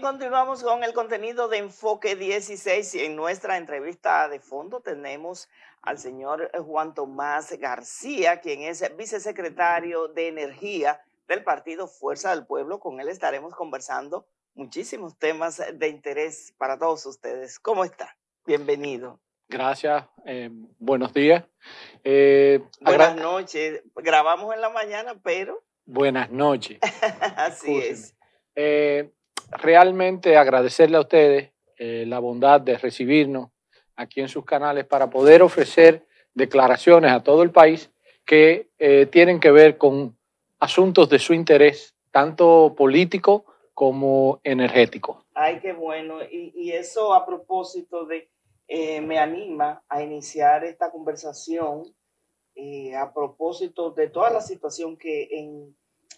continuamos con el contenido de Enfoque 16 y en nuestra entrevista de fondo tenemos al señor Juan Tomás García, quien es vicesecretario de Energía del Partido Fuerza del Pueblo. Con él estaremos conversando muchísimos temas de interés para todos ustedes. ¿Cómo está? Bienvenido. Gracias, eh, buenos días. Eh, Buenas noches. Grabamos en la mañana, pero... Buenas noches. Así es realmente agradecerle a ustedes eh, la bondad de recibirnos aquí en sus canales para poder ofrecer declaraciones a todo el país que eh, tienen que ver con asuntos de su interés, tanto político como energético. Ay, qué bueno. Y, eso a propósito de, eh, me anima a iniciar esta conversación a propósito de toda la situación que en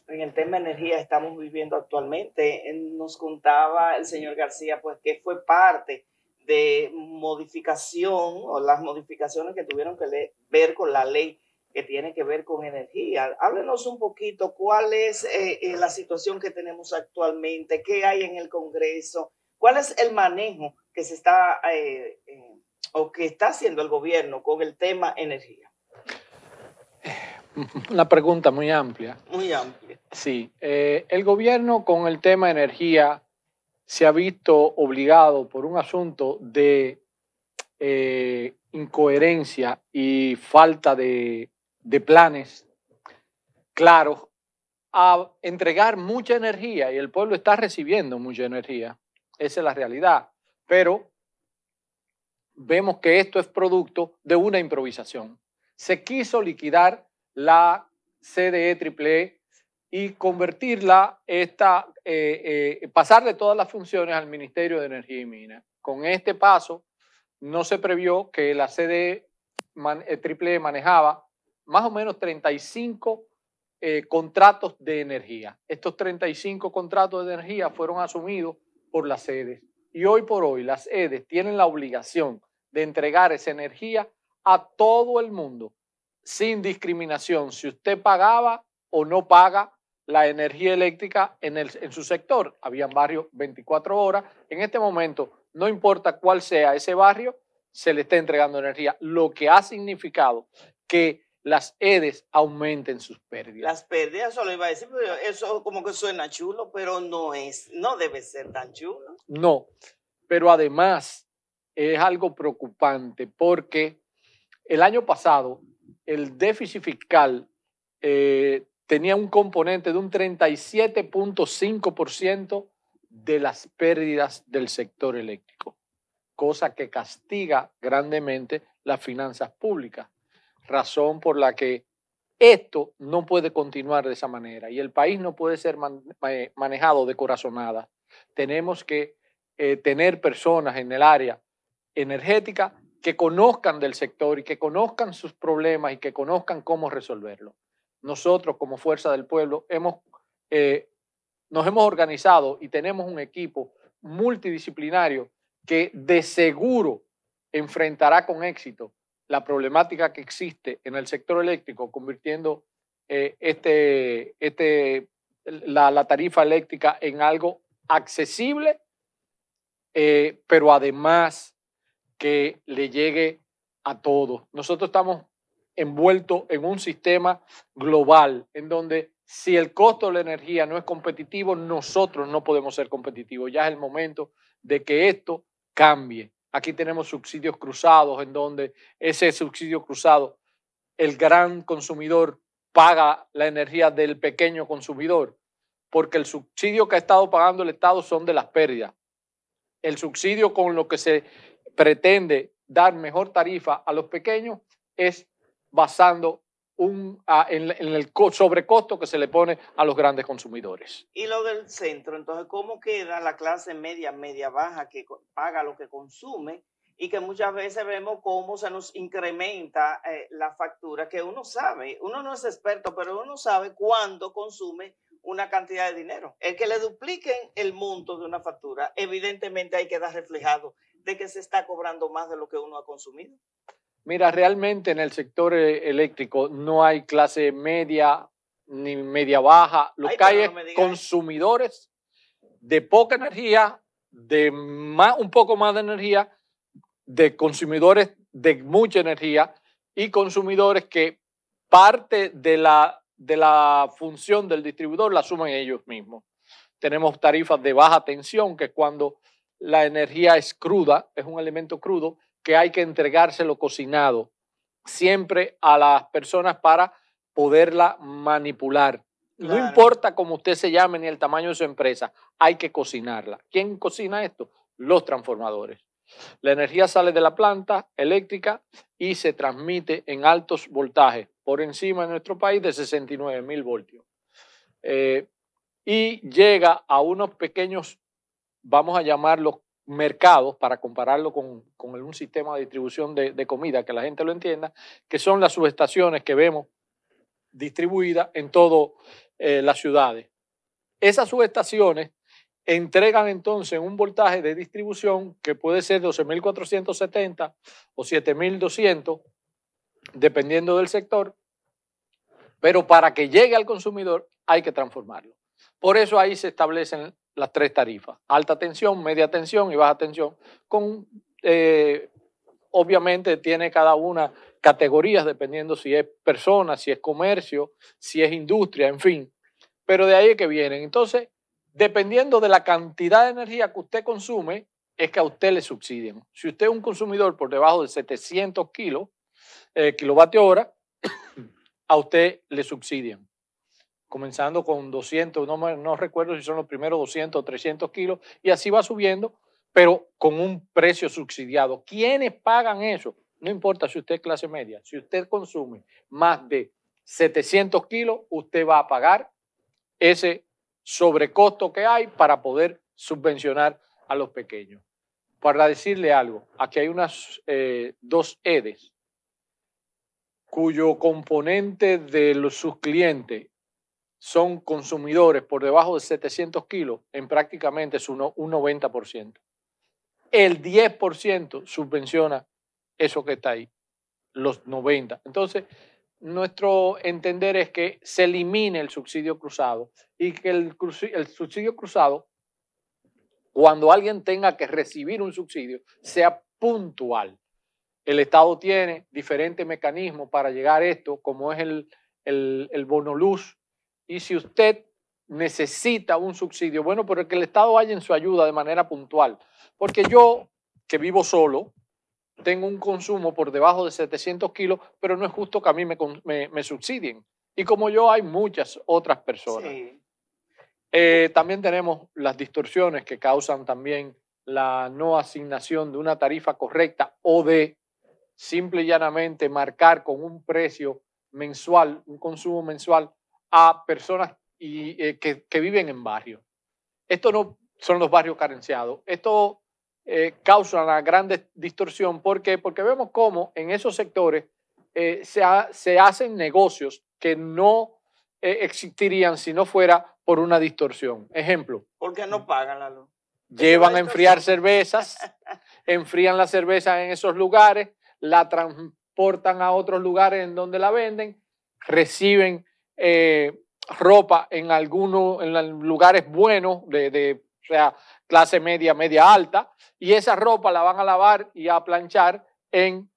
en el tema energía estamos viviendo actualmente. Nos contaba el señor García, pues, que fue parte de modificación o las modificaciones que tuvieron que ver con la ley que tiene que ver con energía. Háblenos un poquito cuál es eh, eh, la situación que tenemos actualmente, qué hay en el Congreso, cuál es el manejo que se está eh, o que está haciendo el gobierno con el tema energía. Una pregunta muy amplia. Muy amplia. Sí. Eh, el gobierno con el tema energía se ha visto obligado por un asunto de eh, incoherencia y falta de, de planes claros a entregar mucha energía y el pueblo está recibiendo mucha energía. Esa es la realidad. Pero vemos que esto es producto de una improvisación. Se quiso liquidar la CDE e y convertirla, esta, eh, eh, pasarle todas las funciones al Ministerio de Energía y Minas. Con este paso no se previó que la CDE eh, triple e manejaba más o menos 35 contratos de energía. Estos 35 contratos de energía fueron asumidos por las sedes. Y hoy por hoy las sedes tienen la obligación de entregar esa energía a todo el mundo sin discriminación si usted pagaba o no paga la energía eléctrica en, el, en su sector. había barrios 24 horas. En este momento, no importa cuál sea ese barrio, se le está entregando energía, lo que ha significado que las EDES aumenten sus pérdidas. Las pérdidas, solo iba a decir, eso como que suena chulo, pero no es, no debe ser tan chulo. No, pero además es algo preocupante porque el año pasado el déficit fiscal eh, tenía un componente de un 37.5% de las pérdidas del sector eléctrico, cosa que castiga grandemente las finanzas públicas, razón por la que esto no puede continuar de esa manera y el país no puede ser eh, manejado de corazonada. Tenemos que eh, tener personas en el área energética que conozcan del sector y que conozcan sus problemas y que conozcan cómo resolverlo. Nosotros como Fuerza del Pueblo hemos, eh, nos hemos organizado y tenemos un equipo multidisciplinario que de seguro enfrentará con éxito la problemática que existe en el sector eléctrico, convirtiendo eh, este, este, la, tarifa eléctrica en algo accesible, eh, pero además que le llegue a todos. Nosotros estamos envueltos en un sistema global en donde si el costo de la energía no es competitivo, nosotros no podemos ser competitivos. Ya es el momento de que esto cambie. Aquí tenemos subsidios cruzados en donde ese subsidio cruzado, el gran consumidor paga la energía del pequeño consumidor, porque el subsidio que ha estado pagando el Estado son de las pérdidas. El subsidio con lo que se pretende dar mejor tarifa a los pequeños es basando un, en, el sobrecosto que se le pone a los grandes consumidores. Y lo del centro, entonces, ¿cómo queda la clase media, media baja que paga lo que consume? Y que muchas veces vemos cómo se nos incrementa eh, la factura, que uno sabe, uno no es experto, pero uno sabe cuándo consume una cantidad de dinero. El que le dupliquen el monto de una factura, evidentemente ahí queda reflejado de que se está cobrando más de lo que uno ha consumido? Mira, realmente en el sector eh, eléctrico no hay clase media ni media baja. Lo que hay consumidores de poca energía, de más, un poco más de energía, de consumidores de mucha energía y consumidores que parte de la, de la función del distribuidor la suman ellos mismos. Tenemos tarifas de baja tensión, que es cuando la energía es cruda, es un elemento crudo que hay que entregárselo cocinado siempre a las personas para poderla manipular. No importa cómo usted se llame ni el tamaño de su empresa, hay que cocinarla. ¿Quién cocina esto? Los transformadores. La energía sale de la planta eléctrica y se transmite en altos voltajes, por encima en nuestro país de 69 mil voltios. Eh, y llega a unos pequeños vamos a llamarlos mercados, para compararlo con, un sistema de distribución de, comida, que la gente lo entienda, que son las subestaciones que vemos distribuidas en todas eh, las ciudades. Esas subestaciones entregan entonces un voltaje de distribución que puede ser de 12.470 o 7.200, dependiendo del sector, pero para que llegue al consumidor hay que transformarlo. Por eso ahí se establecen las tres tarifas, alta tensión, media tensión y baja tensión, con eh, obviamente tiene cada una categorías dependiendo si es persona, si es comercio, si es industria, en fin. Pero de ahí es que vienen. Entonces, dependiendo de la cantidad de energía que usted consume, es que a usted le subsidian. Si usted es un consumidor por debajo de 700 kilos, eh, kilovatio hora, a usted le subsidian comenzando con 200, no, recuerdo si son los primeros 200 o 300 kilos, y así va subiendo, pero con un precio subsidiado. ¿Quiénes pagan eso? No importa si usted es clase media, si usted consume más de 700 kilos, usted va a pagar ese sobrecosto que hay para poder subvencionar a los pequeños. Para decirle algo, aquí hay unas eh, dos EDES cuyo componente de sus clientes son consumidores por debajo de 700 kilos en prácticamente un 90%. El 10% subvenciona eso que está ahí, los 90. Entonces, nuestro entender es que se elimine el subsidio cruzado y que el, subsidio cruzado, cuando alguien tenga que recibir un subsidio, sea puntual. El Estado tiene diferentes mecanismos para llegar a esto, como es el, Bonoluz, el bono luz, y si usted necesita un subsidio, bueno, pero que el Estado haya en su ayuda de manera puntual. Porque yo, que vivo solo, tengo un consumo por debajo de 700 kilos, pero no es justo que a mí me, me, subsidien. Y como yo, hay muchas otras personas. Eh, también tenemos las distorsiones que causan también la no asignación de una tarifa correcta o de simple y llanamente marcar con un precio mensual, un consumo mensual a personas y, eh, que, viven en barrios. Estos no son los barrios carenciados. Esto eh, causa una gran distorsión. ¿Por Porque vemos cómo en esos sectores eh, se, hacen negocios que no existirían si no fuera por una distorsión. Ejemplo. Porque no pagan la luz. Llevan a enfriar cervezas, enfrían la cerveza en esos lugares, la transportan a otros lugares en donde la venden, reciben eh, ropa en algunos lugares buenos de, clase media, media alta, y esa ropa la van a lavar y a planchar en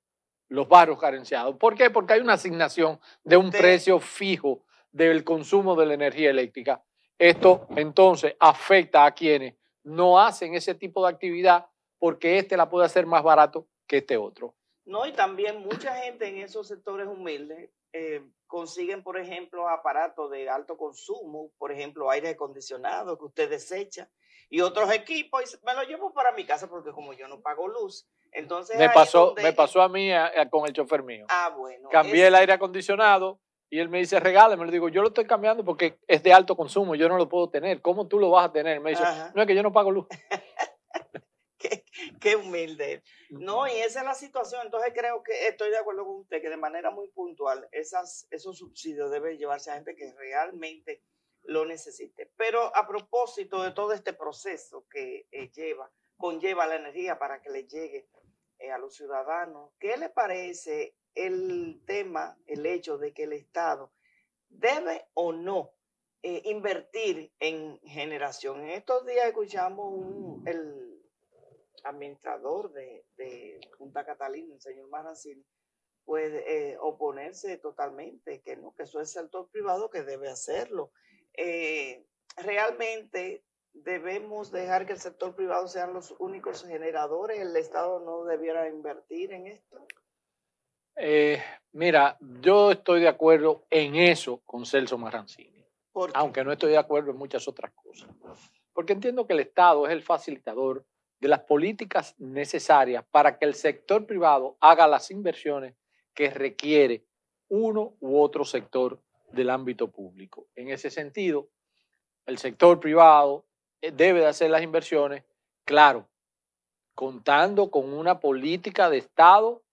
los barrios carenciados. ¿Por qué? Porque hay una asignación de un precio fijo del consumo de la energía eléctrica. Esto entonces afecta a quienes no hacen ese tipo de actividad porque este la puede hacer más barato que este otro. No, y también mucha gente en esos sectores humildes eh, consiguen, por ejemplo, aparatos de alto consumo, por ejemplo, aire acondicionado que usted desecha y otros equipos me lo llevo para mi casa porque como yo no pago luz, entonces me pasó me pasó a mí con el chofer mío. Ah, bueno. Cambié el aire acondicionado y él me dice, me lo digo, yo lo estoy cambiando porque es de alto consumo, yo no lo puedo tener. ¿Cómo tú lo vas a tener? Me dice, no es que yo no pago luz. qué, humilde. No, y esa es la situación. Entonces creo que estoy de acuerdo con usted que de manera muy puntual esos subsidios deben llevarse a gente que realmente lo necesite. Pero a propósito de todo este proceso que eh, lleva, conlleva la energía para que le llegue eh, a los ciudadanos, ¿qué le parece el tema, el hecho de que el Estado debe o no eh, invertir en generación? En estos días escuchamos el administrador de, Junta Catalina, el señor Marrancini, puede eh, oponerse totalmente, que no, que eso es el sector privado que debe hacerlo. Eh, realmente debemos dejar que el sector privado sean los únicos generadores, el Estado no debiera invertir en esto. Eh, mira, yo estoy de acuerdo en eso con Celso Marrancini, aunque no estoy de acuerdo en muchas otras cosas, porque entiendo que el Estado es el facilitador de las políticas necesarias para que el sector privado haga las inversiones que requiere uno u otro sector del ámbito público. En ese sentido, el sector privado eh, debe de hacer las inversiones, claro, contando con una política de Estado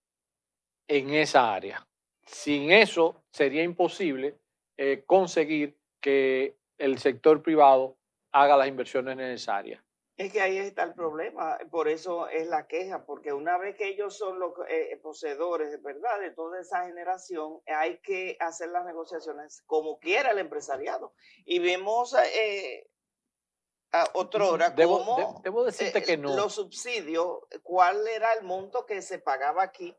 en esa área. Sin eso sería imposible eh, conseguir que el sector privado haga las inversiones necesarias. Es que ahí está el problema, por eso es la queja, porque una vez que ellos son los eh, poseedores, de ¿verdad? De toda esa generación, hay que hacer las negociaciones como quiera el empresariado. Y vemos eh, a otra hora debo, decirte eh, que no. los subsidios, cuál era el monto que se pagaba aquí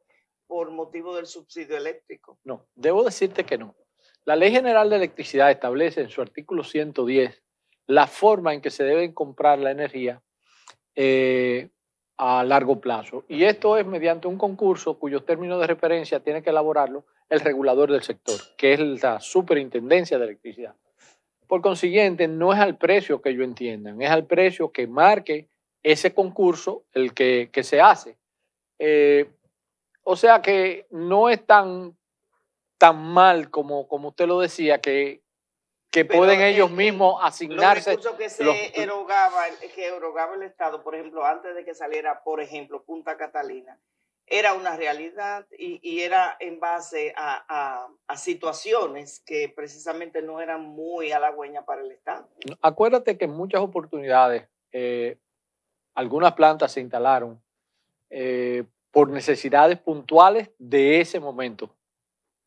por motivo del subsidio eléctrico. No, debo decirte que no. La Ley General de Electricidad establece en su artículo 110 la forma en que se deben comprar la energía eh, a largo plazo. Y esto es mediante un concurso cuyos términos de referencia tiene que elaborarlo el regulador del sector, que es la superintendencia de electricidad. Por consiguiente, no es al precio que ellos entiendan, es al precio que marque ese concurso el que, se hace. Eh, o sea que no es tan, tan mal como, como usted lo decía, que, que pueden ellos mismos asignarse. Los que se erogaba, que erogaba el Estado, por ejemplo, antes de que saliera, por ejemplo, Punta Catalina, era una realidad y, era en base a, situaciones que precisamente no eran muy halagüeñas para el Estado. Acuérdate que en muchas oportunidades eh, algunas plantas se instalaron eh, por necesidades puntuales de ese momento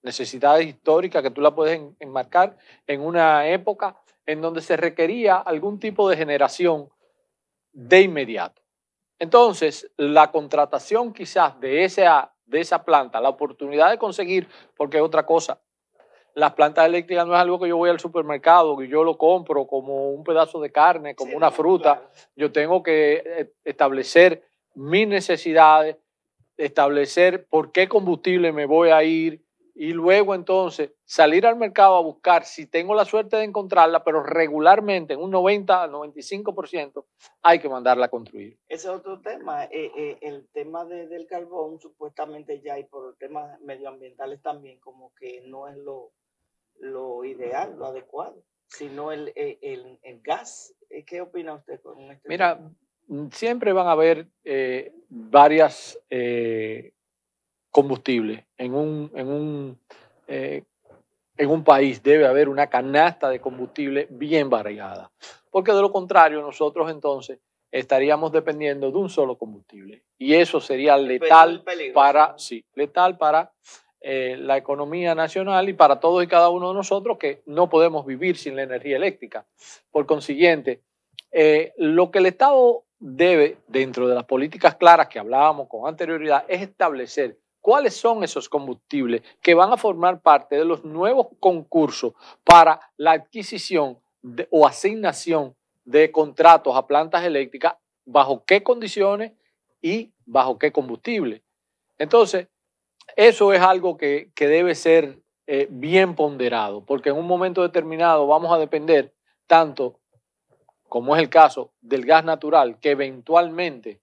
necesidades históricas que tú la puedes enmarcar en una época en donde se requería algún tipo de generación de inmediato. Entonces, la contratación quizás de esa, de esa planta, la oportunidad de conseguir, porque es otra cosa, las plantas eléctricas no es algo que yo voy al supermercado, y yo lo compro como un pedazo de carne, como una fruta. Yo tengo que eh, establecer mis necesidades, establecer por qué combustible me voy a ir, y luego entonces salir al mercado a buscar si tengo la suerte de encontrarla, pero regularmente en un 90 al 95% hay que mandarla a construir. Ese es otro tema, eh, eh, el tema del carbón supuestamente ya y por temas medioambientales también como que no es lo, lo ideal, lo adecuado, sino eh, el, gas. ¿Qué opina usted con este Mira, siempre van a haber varias combustible. En un, en un, eh, en un país debe haber una canasta de combustible bien variada, porque de lo contrario nosotros entonces estaríamos dependiendo de un solo combustible y eso sería letal para sí, letal para eh, la economía nacional y para todos y cada uno de nosotros que no podemos vivir sin la energía eléctrica. Por consiguiente, eh, lo que el Estado debe, dentro de las políticas claras que hablábamos con anterioridad, es establecer cuáles son esos combustibles que van a formar parte de los nuevos concursos para la adquisición o asignación de contratos a plantas eléctricas, bajo qué condiciones y bajo qué combustible. Entonces, eso es algo que, debe ser eh, bien ponderado, porque en un momento determinado vamos a depender tanto, como es el caso, del gas natural, que eventualmente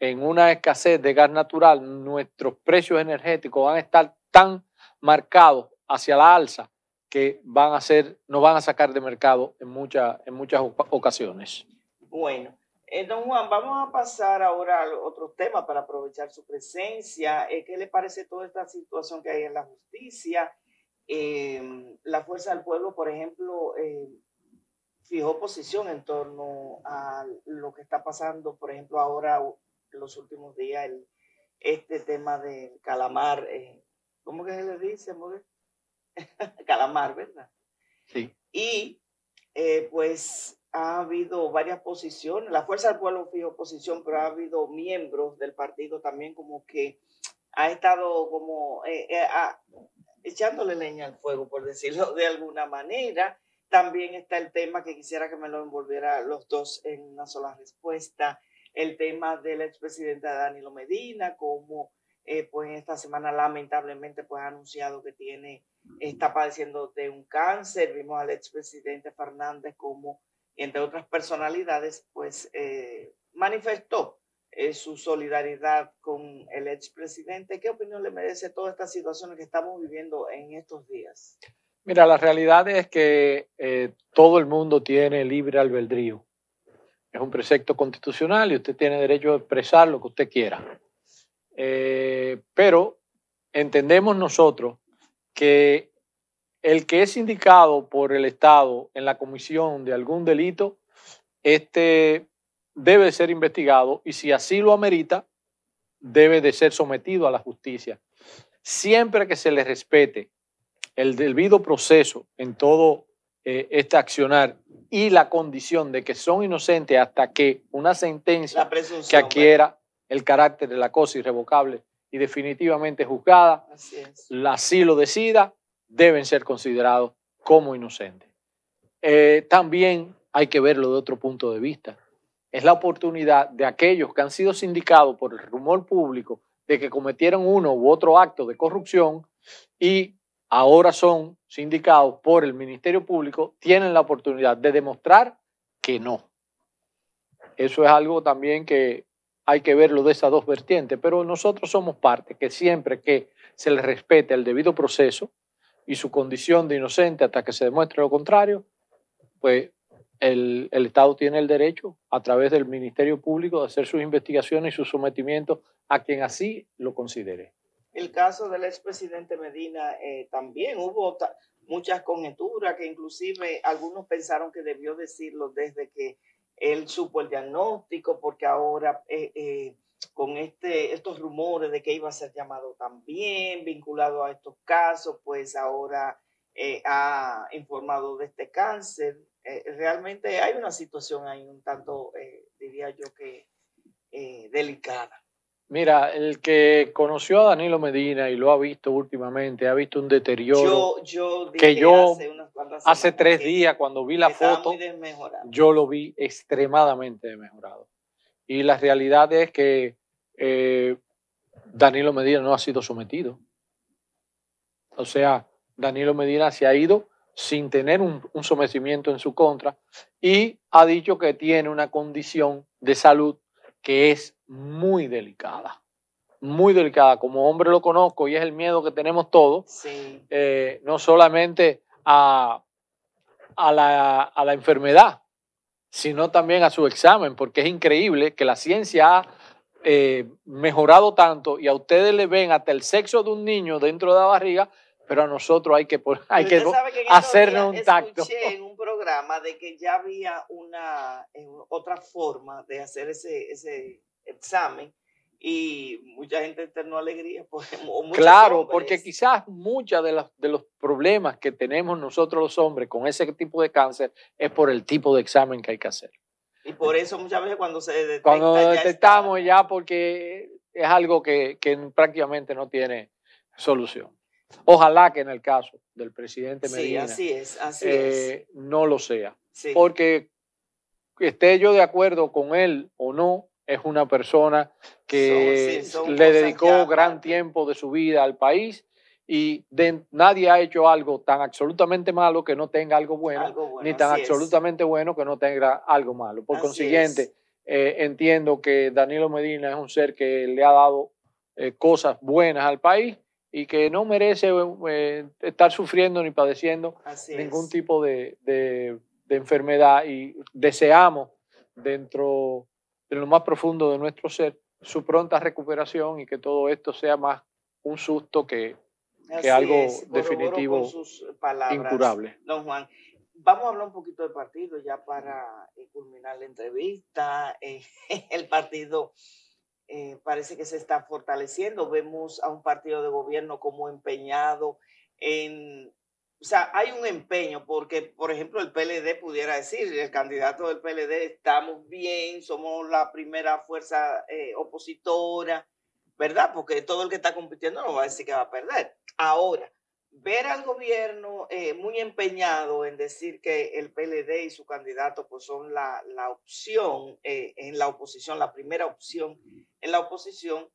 en una escasez de gas natural nuestros precios energéticos van a estar tan marcados hacia la alza que van a ser, nos van a sacar de mercado en, muchas en muchas ocasiones. Bueno, eh, don Juan, vamos a pasar ahora a otro tema para aprovechar su presencia. Eh, ¿Qué le parece toda esta situación que hay en la justicia? Em, la Fuerza del Pueblo, por ejemplo, em, fijó posición en torno a lo que está pasando, por ejemplo, ahora los últimos días este tema del calamar, eh, ¿cómo que se le dice, amor? calamar, ¿verdad? Sí. Y eh, pues ha habido varias posiciones, la Fuerza del Pueblo fue oposición, pero ha habido miembros del partido también como que ha estado como eh, echándole leña al fuego, por decirlo de alguna manera. También está el tema que quisiera que me lo envolviera los dos en una sola respuesta el tema del expresidente Danilo Medina, como eh, pues esta semana lamentablemente pues ha anunciado que tiene, está padeciendo de un cáncer. Vimos al expresidente Fernández como, entre otras personalidades, pues eh, manifestó eh, su solidaridad con el expresidente. ¿Qué opinión le merece toda esta situación que estamos viviendo en estos días? Mira, la realidad es que eh, todo el mundo tiene libre albedrío es un precepto constitucional y usted tiene derecho a expresar lo que usted quiera. Eh, pero entendemos nosotros que el que es indicado por el Estado en la comisión de algún delito, este debe ser investigado y si así lo amerita, debe de ser sometido a la justicia. Siempre que se le respete el debido proceso en todo eh, este accionar y la condición de que son inocentes hasta que una sentencia que adquiera el carácter de la cosa irrevocable y definitivamente juzgada, así, lo decida, deben ser considerados como inocentes. Eh, también hay que verlo de otro punto de vista. Es la oportunidad de aquellos que han sido sindicados por el rumor público de que cometieron uno u otro acto de corrupción y ahora son sindicados por el Ministerio Público tienen la oportunidad de demostrar que no. Eso es algo también que hay que verlo de esas dos vertientes, pero nosotros somos parte que siempre que se les respete el debido proceso y su condición de inocente hasta que se demuestre lo contrario, pues el, el, Estado tiene el derecho, a través del Ministerio Público, de hacer sus investigaciones y su sometimiento a quien así lo considere el caso del expresidente Medina eh, también hubo muchas conjeturas que inclusive algunos pensaron que debió decirlo desde que él supo el diagnóstico, porque ahora eh, eh, con este, estos rumores de que iba a ser llamado también, vinculado a estos casos, pues ahora ha informado de este cáncer. realmente hay una situación ahí un tanto, diría yo, que delicada. Mira, el que conoció a Danilo Medina y lo ha visto últimamente, ha visto un deterioro yo, yo que yo hace, tres días cuando vi la foto, yo lo vi extremadamente mejorado. Y la realidad es que eh, Danilo Medina no ha sido sometido. O sea, Danilo Medina se ha ido sin tener un, un sometimiento en su contra y ha dicho que tiene una condición de salud que es muy delicada, muy delicada. Como hombre lo conozco y es el miedo que tenemos todos, eh, no solamente a, la, enfermedad, sino también a su examen, porque es increíble que la ciencia ha eh, mejorado tanto y a ustedes le ven hasta el sexo de un niño dentro de la barriga, pero a nosotros hay que, hay hacernos un tacto. en un programa de que ya había una eh, otra forma de hacer ese examen y mucha gente externó alegría. Pues, claro, porque quizás muchos de, los, de los problemas que tenemos nosotros los hombres con ese tipo de cáncer es por el tipo de examen que hay que hacer. Y por eso muchas veces cuando se detecta. Cuando ya detectamos ya porque es algo que, prácticamente no tiene solución. Ojalá que en el caso del presidente Medina sí, así es, así eh, no lo sea. Porque esté yo de acuerdo con él o no, es una persona que le dedicó gran tiempo de su vida al país y nadie ha hecho algo tan absolutamente malo que no tenga algo bueno, ni tan absolutamente bueno que no tenga algo malo. Por consiguiente, eh, entiendo que Danilo Medina es un ser que le ha dado eh, cosas buenas al país y que no merece eh, estar sufriendo ni padeciendo ningún tipo de, de enfermedad y deseamos dentro en lo más profundo de nuestro ser su pronta recuperación y que todo esto sea más un susto que, algo definitivo, incurable. Don Juan, vamos a hablar un poquito del partido ya para eh, culminar la entrevista. Eh, el partido eh, parece que se está fortaleciendo. Vemos a un partido de gobierno como empeñado en o sea, hay un empeño porque, por ejemplo, el PLD pudiera decir, el candidato del PLD, estamos bien, somos la primera fuerza eh, opositora, ¿verdad? Porque todo el que está compitiendo no va a decir que va a perder. Ahora, ver al gobierno eh, muy empeñado en decir que el PLD y su candidato pues, son la, la opción eh, en la oposición, la primera opción en la oposición,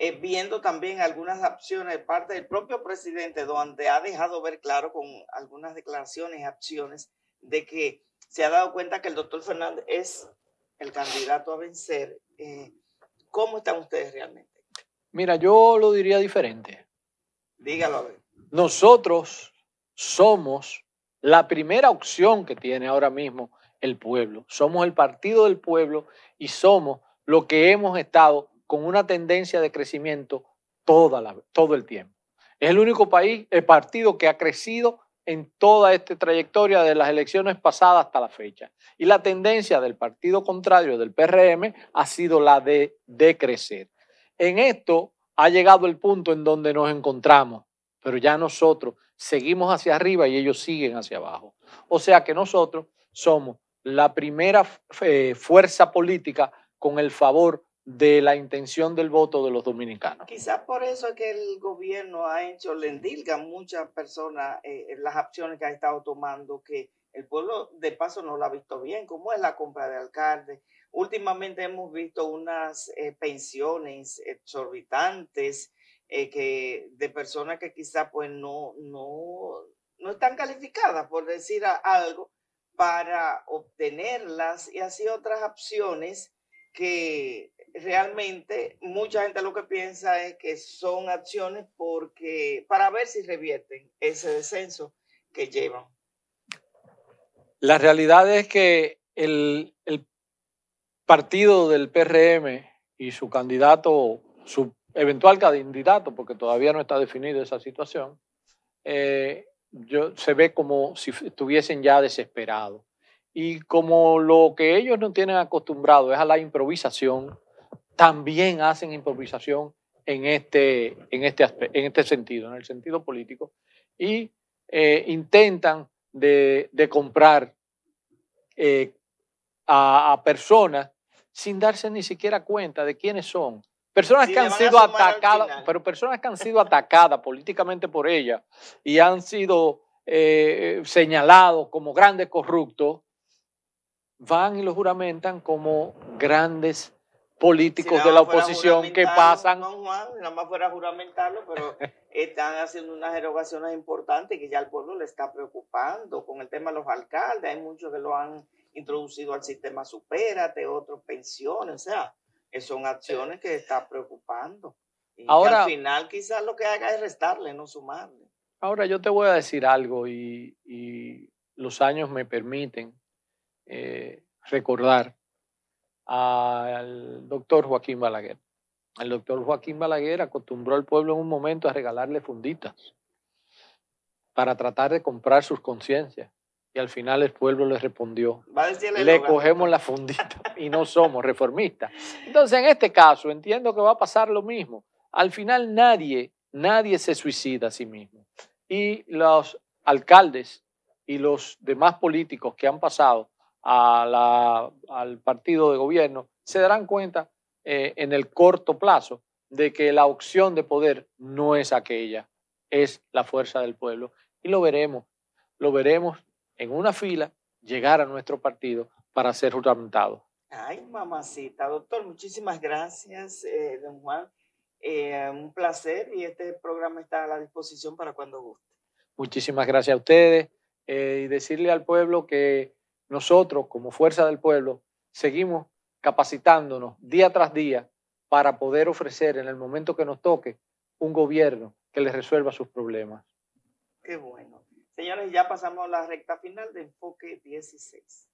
eh, viendo también algunas acciones de parte del propio presidente, donde ha dejado ver claro con algunas declaraciones, y acciones, de que se ha dado cuenta que el doctor Fernández es el candidato a vencer. Eh, ¿Cómo están ustedes realmente? Mira, yo lo diría diferente. Dígalo. A ver. Nosotros somos la primera opción que tiene ahora mismo el pueblo. Somos el partido del pueblo y somos lo que hemos estado con una tendencia de crecimiento toda todo el tiempo. Es el único país, el partido que ha crecido en toda esta trayectoria de las elecciones pasadas hasta la fecha. Y la tendencia del partido contrario, del PRM, ha sido la de decrecer. En esto ha llegado el punto en donde nos encontramos, pero ya nosotros seguimos hacia arriba y ellos siguen hacia abajo. O sea que nosotros somos la primera eh, fuerza política con el favor de la intención del voto de los dominicanos. Quizás por eso es que el gobierno ha hecho lendilga a muchas personas eh, las acciones que ha estado tomando, que el pueblo de paso no lo ha visto bien, como es la compra de alcalde. Últimamente hemos visto unas eh, pensiones exorbitantes eh, de personas que quizás pues no, no, no están calificadas, por decir algo, para obtenerlas y así otras opciones que realmente mucha gente lo que piensa es que son acciones porque para ver si revierten ese descenso que llevan. La realidad es que el, partido del PRM y su candidato, su eventual candidato, porque todavía no está definida esa situación, eh, yo, se ve como si estuviesen ya desesperados. Y como lo que ellos no tienen acostumbrado es a la improvisación, también hacen improvisación en este, en este, en este sentido, en el sentido político, y eh, intentan de, comprar eh, a, personas sin darse ni siquiera cuenta de quiénes son. Personas que han sido atacadas, pero personas que han sido atacadas políticamente por ella y han sido eh, señalados como grandes corruptos, van y lo juramentan como grandes políticos de la oposición que pasan. No, nada más fuera juramentarlo, pero están haciendo unas erogaciones importantes que ya el pueblo le está preocupando con el tema de los alcaldes. Hay muchos que lo han introducido al sistema Supérate, otros pensiones, o sea, son acciones que está preocupando. Y ahora, al final quizás lo que haga es restarle, no sumarle. Ahora yo te voy a decir algo y, los años me permiten eh, recordar al doctor Joaquín Balaguer. El doctor Joaquín Balaguer acostumbró al pueblo en un momento a regalarle funditas para tratar de comprar sus conciencias. Y al final el pueblo le respondió, le cogemos la fundita y no somos reformistas. Entonces, en este caso, entiendo que va a pasar lo mismo. Al final nadie, nadie se suicida a sí mismo. Y los alcaldes y los demás políticos que han pasado al partido de gobierno, se darán cuenta eh, en el corto plazo de que la opción de poder no es aquella, es la fuerza del pueblo. Y lo veremos, lo veremos en una fila llegar a nuestro partido para ser juramentado. Ay, mamacita, doctor, muchísimas gracias, eh, don Juan. Eh, un placer y este programa está a la disposición para cuando guste. Muchísimas gracias a ustedes y decirle al pueblo que nosotros como Fuerza del Pueblo seguimos capacitándonos día tras día para poder ofrecer en el momento que nos toque un gobierno que les resuelva sus problemas. Qué bueno. Señores, ya pasamos a la recta final de enfoque 16.